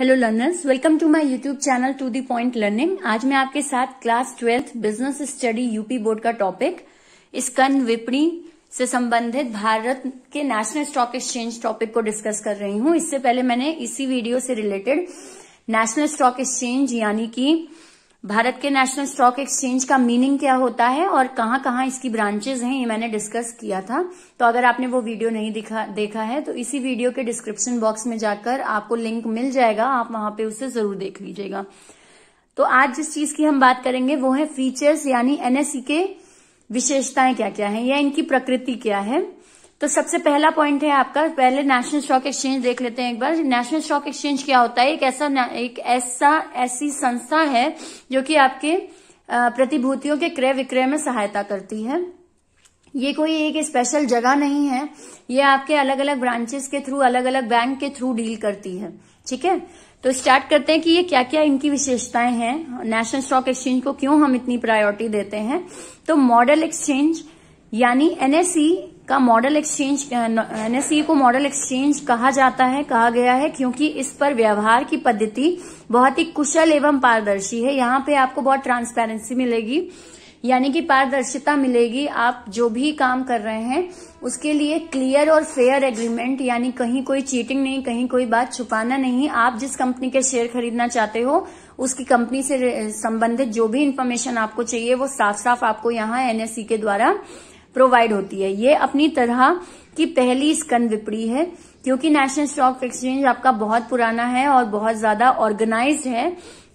hello learners welcome to my YouTube channel to the point learning आज मैं आपके साथ class twelfth business study UP board का topic स्कन विपणी से संबंधित भारत के नेशनल स्टॉक एक्सचेंज टॉपिक को डिस्कस कर रही हूं इससे पहले मैंने इसी वीडियो से रिलेटेड नेशनल स्टॉक एक्सचेंज यानी कि भारत के नेशनल स्टॉक एक्सचेंज का मीनिंग क्या होता है और कहाँ कहां इसकी ब्रांचेज हैं ये मैंने डिस्कस किया था तो अगर आपने वो वीडियो नहीं दिखा देखा है तो इसी वीडियो के डिस्क्रिप्शन बॉक्स में जाकर आपको लिंक मिल जाएगा आप वहां पे उसे जरूर देख लीजिएगा तो आज जिस चीज की हम बात करेंगे वो है फीचर्स यानी एनएससी e के विशेषताएं क्या क्या है या इनकी प्रकृति क्या है तो सबसे पहला पॉइंट है आपका पहले नेशनल स्टॉक एक्सचेंज देख लेते हैं एक बार नेशनल स्टॉक एक्सचेंज क्या होता है एक ऐसा एक ऐसा ऐसी संस्था है जो कि आपके प्रतिभूतियों के क्रय विक्रय में सहायता करती है ये कोई एक स्पेशल जगह नहीं है ये आपके अलग अलग ब्रांचेस के थ्रू अलग अलग बैंक के थ्रू डील करती है ठीक है तो स्टार्ट करते हैं कि ये क्या क्या इनकी विशेषताएं हैं नेशनल स्टॉक एक्सचेंज को क्यों हम इतनी प्रायोरिटी देते हैं तो मॉडल एक्सचेंज यानी एनएसई का मॉडल एक्सचेंज एनएसई को मॉडल एक्सचेंज कहा जाता है कहा गया है क्योंकि इस पर व्यवहार की पद्धति बहुत ही कुशल एवं पारदर्शी है यहाँ पे आपको बहुत ट्रांसपेरेंसी मिलेगी यानी कि पारदर्शिता मिलेगी आप जो भी काम कर रहे हैं उसके लिए क्लियर और फेयर एग्रीमेंट यानी कहीं कोई चीटिंग नहीं कहीं कोई बात छुपाना नहीं आप जिस कंपनी के शेयर खरीदना चाहते हो उसकी कंपनी से संबंधित जो भी इन्फॉर्मेशन आपको चाहिए वो साफ साफ आपको यहाँ एनएससी e के द्वारा प्रोवाइड होती है ये अपनी तरह की पहली स्कन विपड़ी है क्योंकि नेशनल स्टॉक एक्सचेंज आपका बहुत पुराना है और बहुत ज्यादा ऑर्गेनाइज है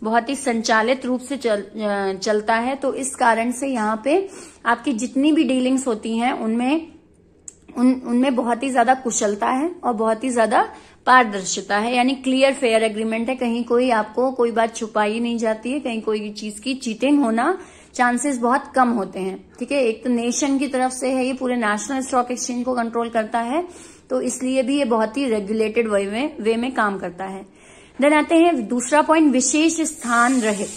बहुत ही संचालित रूप से चल, चलता है तो इस कारण से यहाँ पे आपकी जितनी भी डीलिंग्स होती हैं उनमें उन उनमें बहुत ही ज्यादा कुशलता है और बहुत ही ज्यादा पारदर्शिता है यानी क्लियर फेयर एग्रीमेंट है कहीं कोई आपको कोई बात छुपाई नहीं जाती है कहीं कोई चीज की चीटिंग होना चांसेस बहुत कम होते हैं ठीक है एक तो नेशन की तरफ से है ये पूरे नेशनल स्टॉक एक्सचेंज को कंट्रोल करता है तो इसलिए भी ये बहुत ही रेगुलेटेड वे में वे में काम करता है देन आते हैं दूसरा पॉइंट विशेष स्थान रहित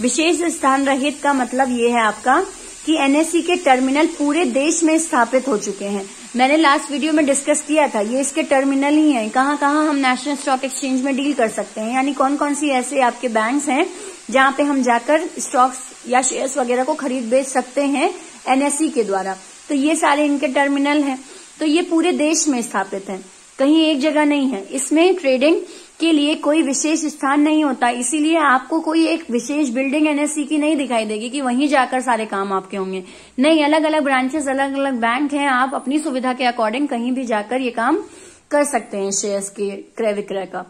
विशेष स्थान रहित का मतलब ये है आपका कि एनएससी e के टर्मिनल पूरे देश में स्थापित हो चुके हैं मैंने लास्ट वीडियो में डिस्कस किया था ये इसके टर्मिनल ही हैं कहाँ कहाँ हम नेशनल स्टॉक एक्सचेंज में डील कर सकते हैं यानी कौन कौन सी ऐसे आपके बैंक्स हैं जहां पे हम जाकर स्टॉक्स या शेयर्स वगैरह को खरीद बेच सकते हैं एनएससी e के द्वारा तो ये सारे इनके टर्मिनल हैं तो ये पूरे देश में स्थापित हैं कहीं एक जगह नहीं है इसमें ट्रेडिंग के लिए कोई विशेष स्थान नहीं होता इसीलिए आपको कोई एक विशेष बिल्डिंग एनएससी e की नहीं दिखाई देगी कि वहीं जाकर सारे काम आपके होंगे नहीं अलग अलग ब्रांचेस अलग अलग बैंक हैं आप अपनी सुविधा के अकॉर्डिंग कहीं भी जाकर ये काम कर सकते हैं शेयर्स के क्रय विक्रय का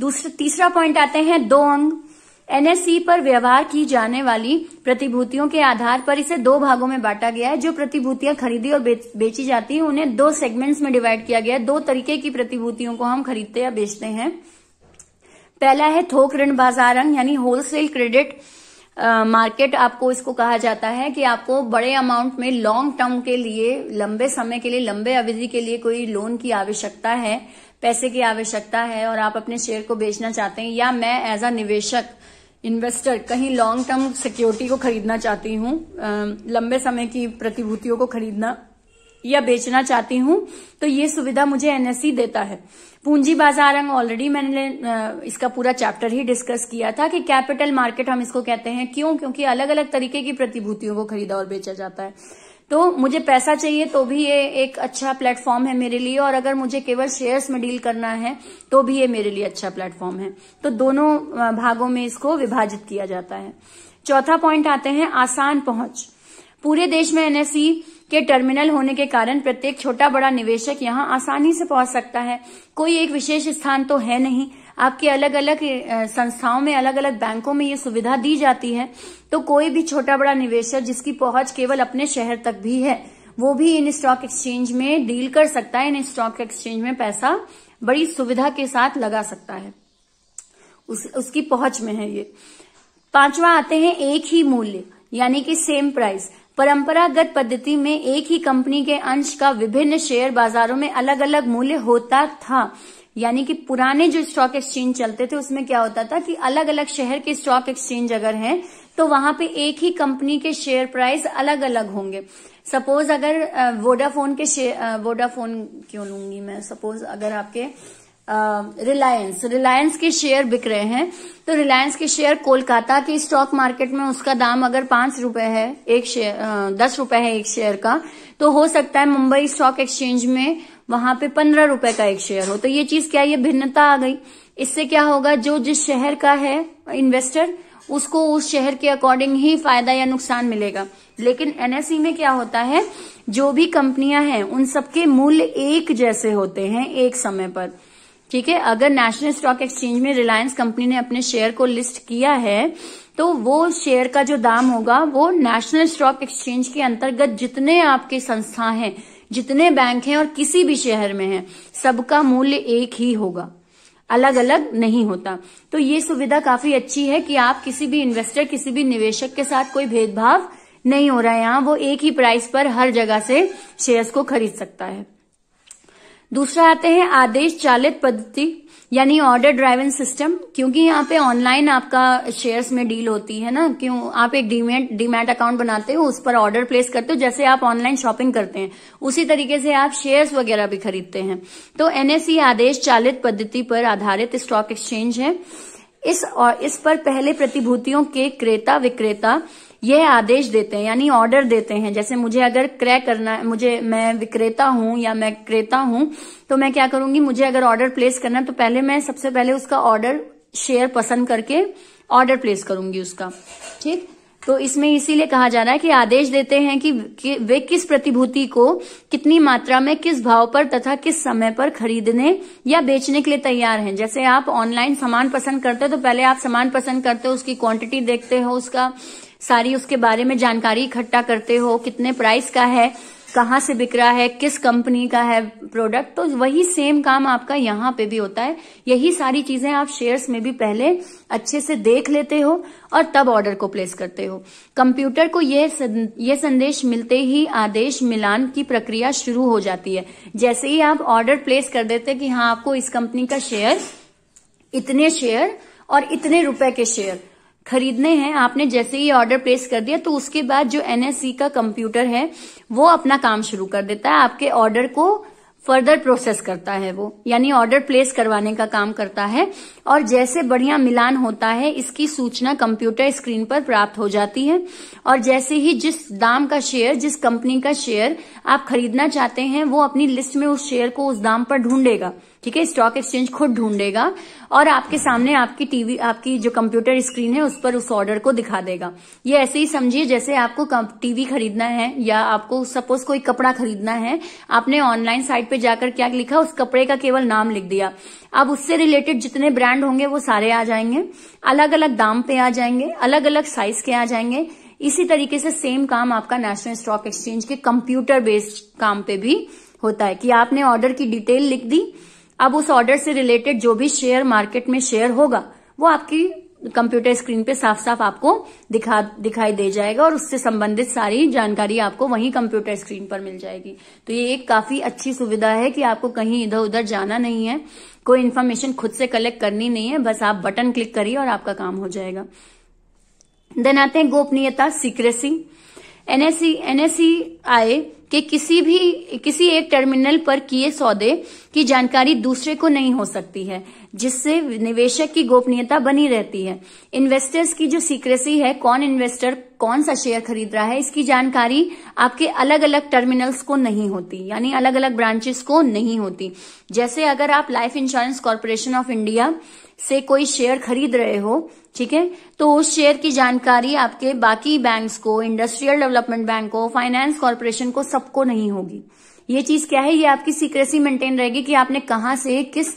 दूसरा तीसरा पॉइंट आते हैं दो अंग एनएससी पर व्यवहार की जाने वाली प्रतिभूतियों के आधार पर इसे दो भागों में बांटा गया है जो प्रतिभूतियां खरीदी और बेची जाती है उन्हें दो सेगमेंट्स में डिवाइड किया गया है दो तरीके की प्रतिभूतियों को हम खरीदते या बेचते हैं पहला है थोक ऋण बाजार अंग यानी होलसेल क्रेडिट मार्केट आपको इसको कहा जाता है कि आपको बड़े अमाउंट में लॉन्ग टर्म के लिए लंबे समय के लिए लंबे अवधि के लिए कोई लोन की आवश्यकता है पैसे की आवश्यकता है और आप अपने शेयर को बेचना चाहते हैं या मैं एज अ निवेशक इन्वेस्टर कहीं लॉन्ग टर्म सिक्योरिटी को खरीदना चाहती हूँ लंबे समय की प्रतिभूतियों को खरीदना या बेचना चाहती हूँ तो ये सुविधा मुझे एनएससी e देता है पूंजी बाजार अंग ऑलरेडी मैंने इसका पूरा चैप्टर ही डिस्कस किया था कि कैपिटल मार्केट हम इसको कहते हैं क्यों क्योंकि अलग अलग तरीके की प्रतिभूतियों को खरीदा और बेचा जाता है तो मुझे पैसा चाहिए तो भी ये एक अच्छा प्लेटफॉर्म है मेरे लिए और अगर मुझे केवल शेयर्स में डील करना है तो भी ये मेरे लिए अच्छा प्लेटफॉर्म है तो दोनों भागों में इसको विभाजित किया जाता है चौथा पॉइंट आते हैं आसान पहुंच पूरे देश में एनएसई e के टर्मिनल होने के कारण प्रत्येक छोटा बड़ा निवेशक यहाँ आसानी से पहुंच सकता है कोई एक विशेष स्थान तो है नहीं आपके अलग अलग संस्थाओं में अलग अलग बैंकों में ये सुविधा दी जाती है तो कोई भी छोटा बड़ा निवेशक जिसकी पहुंच केवल अपने शहर तक भी है वो भी इन स्टॉक एक्सचेंज में डील कर सकता है इन स्टॉक एक्सचेंज में पैसा बड़ी सुविधा के साथ लगा सकता है उस, उसकी पहुंच में है ये पांचवा आते हैं एक ही मूल्य यानी कि सेम प्राइस परंपरागत पद्धति में एक ही कंपनी के अंश का विभिन्न शेयर बाजारों में अलग अलग मूल्य होता था यानी कि पुराने जो स्टॉक एक्सचेंज चलते थे उसमें क्या होता था कि अलग अलग शहर के स्टॉक एक्सचेंज अगर हैं तो वहां पे एक ही कंपनी के शेयर प्राइस अलग अलग होंगे सपोज अगर वोडाफोन के वोडाफोन क्यों लूंगी मैं सपोज अगर आपके रिलायंस रिलायंस के शेयर बिक रहे हैं तो रिलायंस के शेयर कोलकाता के स्टॉक मार्केट में उसका दाम अगर पांच रुपए है एक शेयर दस रुपए है एक शेयर का तो हो सकता है मुंबई स्टॉक एक्सचेंज में वहां पे पंद्रह रुपए का एक शेयर हो तो ये चीज क्या ये भिन्नता आ गई इससे क्या होगा जो जिस शहर का है इन्वेस्टर उसको उस शहर के अकॉर्डिंग ही फायदा या नुकसान मिलेगा लेकिन एनएसई e में क्या होता है जो भी कंपनियां हैं उन सबके मूल्य एक जैसे होते हैं एक समय पर ठीक है अगर नेशनल स्टॉक एक्सचेंज में रिलायंस कंपनी ने अपने शेयर को लिस्ट किया है तो वो शेयर का जो दाम होगा वो नेशनल स्टॉक एक्सचेंज के अंतर्गत जितने आपके संस्था हैं जितने बैंक हैं और किसी भी शहर में है सबका मूल्य एक ही होगा अलग अलग नहीं होता तो ये सुविधा काफी अच्छी है कि आप किसी भी इन्वेस्टर किसी भी निवेशक के साथ कोई भेदभाव नहीं हो रहा है यहाँ वो एक ही प्राइस पर हर जगह से शेयर्स को खरीद सकता है दूसरा आते हैं आदेश चालित पद्धति यानी ऑर्डर ड्राइविंग सिस्टम क्योंकि यहाँ पे ऑनलाइन आपका शेयर्स में डील होती है ना क्यों आप एक डीमेट डीमेट अकाउंट बनाते हो उस पर ऑर्डर प्लेस करते हो जैसे आप ऑनलाइन शॉपिंग करते हैं उसी तरीके से आप शेयर्स वगैरह भी खरीदते हैं तो एनएसई आदेश चालित पद्धति पर आधारित स्टॉक एक्सचेंज है इस और इस पर पहले प्रतिभूतियों के क्रेता विक्रेता यह आदेश देते हैं यानी ऑर्डर देते हैं जैसे मुझे अगर क्रय करना मुझे मैं विक्रेता हूं या मैं क्रेता हूं तो मैं क्या करूंगी मुझे अगर ऑर्डर प्लेस करना है तो पहले मैं सबसे पहले उसका ऑर्डर शेयर पसंद करके ऑर्डर प्लेस करूंगी उसका ठीक तो इसमें इसीलिए कहा जा रहा है कि आदेश देते हैं कि, वे किस प्रतिभूति को कितनी मात्रा में किस भाव पर तथा किस समय पर खरीदने या बेचने के लिए तैयार हैं जैसे आप ऑनलाइन सामान पसंद करते हो तो पहले आप सामान पसंद करते हो उसकी क्वांटिटी देखते हो उसका सारी उसके बारे में जानकारी इकट्ठा करते हो कितने प्राइस का है कहाँ से बिक रहा है किस कंपनी का है प्रोडक्ट तो वही सेम काम आपका यहाँ पे भी होता है यही सारी चीजें आप शेयर्स में भी पहले अच्छे से देख लेते हो और तब ऑर्डर को प्लेस करते हो कंप्यूटर को यह ये संदेश मिलते ही आदेश मिलान की प्रक्रिया शुरू हो जाती है जैसे ही आप ऑर्डर प्लेस कर देते कि हाँ आपको इस कंपनी का शेयर इतने शेयर और इतने रुपए के शेयर खरीदने हैं आपने जैसे ही ऑर्डर प्लेस कर दिया तो उसके बाद जो एनएससी का कंप्यूटर है वो अपना काम शुरू कर देता है आपके ऑर्डर को फर्दर प्रोसेस करता है वो यानी ऑर्डर प्लेस करवाने का काम करता है और जैसे बढ़िया मिलान होता है इसकी सूचना कंप्यूटर स्क्रीन पर प्राप्त हो जाती है और जैसे ही जिस दाम का शेयर जिस कंपनी का शेयर आप खरीदना चाहते हैं वो अपनी लिस्ट में उस शेयर को उस दाम पर ढूंढेगा ठीक है स्टॉक एक्सचेंज खुद ढूंढेगा और आपके सामने आपकी टीवी आपकी जो कंप्यूटर स्क्रीन है उस पर उस ऑर्डर को दिखा देगा ये ऐसे ही समझिए जैसे आपको टीवी खरीदना है या आपको सपोज कोई कपड़ा खरीदना है आपने ऑनलाइन साइट पे जाकर क्या लिखा उस कपड़े का केवल नाम लिख दिया अब उससे रिलेटेड जितने ब्रांड होंगे वो सारे आ जाएंगे अलग अलग दाम पे आ जाएंगे अलग अलग साइज के आ जाएंगे इसी तरीके से सेम काम आपका नेशनल स्टॉक एक्सचेंज के कंप्यूटर बेस्ड काम पे भी होता है कि आपने ऑर्डर की डिटेल लिख दी अब उस ऑर्डर से रिलेटेड जो भी शेयर मार्केट में शेयर होगा वो आपकी कंप्यूटर स्क्रीन पे साफ साफ आपको दिखा दिखाई दे जाएगा और उससे संबंधित सारी जानकारी आपको वहीं कंप्यूटर स्क्रीन पर मिल जाएगी तो ये एक काफी अच्छी सुविधा है कि आपको कहीं इधर उधर जाना नहीं है कोई इन्फॉर्मेशन खुद से कलेक्ट करनी नहीं है बस आप बटन क्लिक करिए और आपका काम हो जाएगा देन आते हैं गोपनीयता सीक्रेसी एनएससी एनएससीआई के किसी भी किसी एक टर्मिनल पर किए सौदे की जानकारी दूसरे को नहीं हो सकती है जिससे निवेशक की गोपनीयता बनी रहती है इन्वेस्टर्स की जो सीक्रेसी है कौन इन्वेस्टर कौन सा शेयर खरीद रहा है इसकी जानकारी आपके अलग अलग टर्मिनल्स को नहीं होती यानी अलग अलग ब्रांचेस को नहीं होती जैसे अगर आप life insurance corporation of India से कोई शेयर खरीद रहे हो ठीक है तो उस शेयर की जानकारी आपके बाकी बैंक्स को इंडस्ट्रियल डेवलपमेंट बैंक को फाइनेंस कॉरपोरेशन को सबको नहीं होगी ये चीज क्या है ये आपकी सीक्रेसी मेंटेन रहेगी कि आपने कहा से किस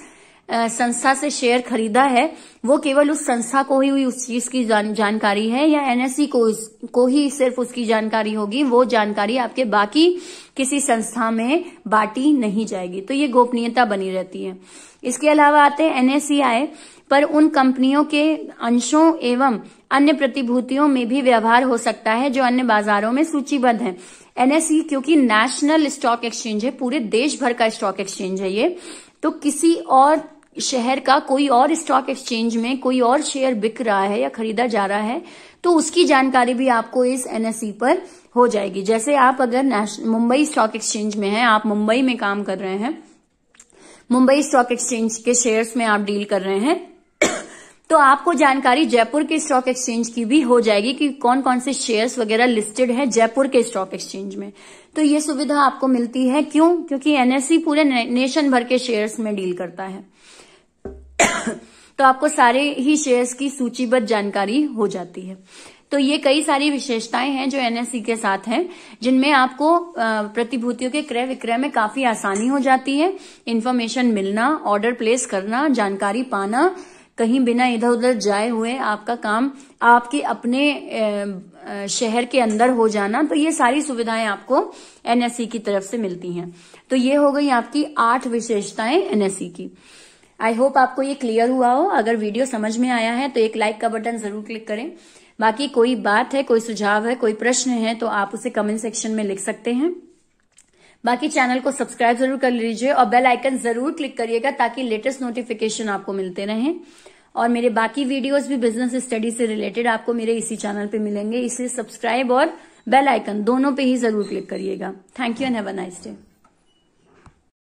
संस्था से शेयर खरीदा है वो केवल उस संस्था को ही उस चीज की जान, जानकारी है या एनएससी को को ही सिर्फ उसकी जानकारी होगी वो जानकारी आपके बाकी किसी संस्था में बांटी नहीं जाएगी तो ये गोपनीयता बनी रहती है इसके अलावा आते हैं एनएससीआई पर उन कंपनियों के अंशों एवं अन्य प्रतिभूतियों में भी व्यवहार हो सकता है जो अन्य बाजारों में सूचीबद्ध है एनएसई क्योंकि नेशनल स्टॉक एक्सचेंज है पूरे देश भर का स्टॉक एक्सचेंज है ये तो किसी और शहर का कोई और स्टॉक एक्सचेंज में कोई और शेयर बिक रहा है या खरीदा जा रहा है तो उसकी जानकारी भी आपको इस एनएससी e पर हो जाएगी जैसे आप अगर मुंबई स्टॉक एक्सचेंज में हैं आप मुंबई में काम कर रहे हैं मुंबई स्टॉक एक्सचेंज के शेयर्स में आप डील कर रहे हैं तो आपको जानकारी जयपुर के स्टॉक एक्सचेंज की भी हो जाएगी कि कौन कौन से शेयर्स वगैरह लिस्टेड हैं जयपुर के स्टॉक एक्सचेंज में तो ये सुविधा आपको मिलती है क्यों क्योंकि एनएससी e पूरे नेशन भर के शेयर्स में डील करता है तो आपको सारे ही शेयर्स की सूचीबद्ध जानकारी हो जाती है तो ये कई सारी विशेषताएं हैं जो एनएससी e के साथ हैं जिनमें आपको प्रतिभूतियों के क्रय विक्रय में काफी आसानी हो जाती है इन्फॉर्मेशन मिलना ऑर्डर प्लेस करना जानकारी पाना कहीं बिना इधर उधर जाए हुए आपका काम आपके अपने शहर के अंदर हो जाना तो ये सारी सुविधाएं आपको एनएससी e की तरफ से मिलती हैं तो ये हो गई आपकी आठ विशेषताएं एनएससी e की आई होप आपको ये क्लियर हुआ हो अगर वीडियो समझ में आया है तो एक लाइक का बटन जरूर क्लिक करें बाकी कोई बात है कोई सुझाव है कोई प्रश्न है तो आप उसे कमेंट सेक्शन में लिख सकते हैं बाकी चैनल को सब्सक्राइब जरूर कर लीजिए और बेल आइकन जरूर क्लिक करिएगा ताकि लेटेस्ट नोटिफिकेशन आपको मिलते रहें और मेरे बाकी वीडियोस भी बिजनेस स्टडी से रिलेटेड आपको मेरे इसी चैनल पे मिलेंगे इसलिए सब्सक्राइब और बेल आइकन दोनों पे ही जरूर क्लिक करिएगा thank you and have a nice day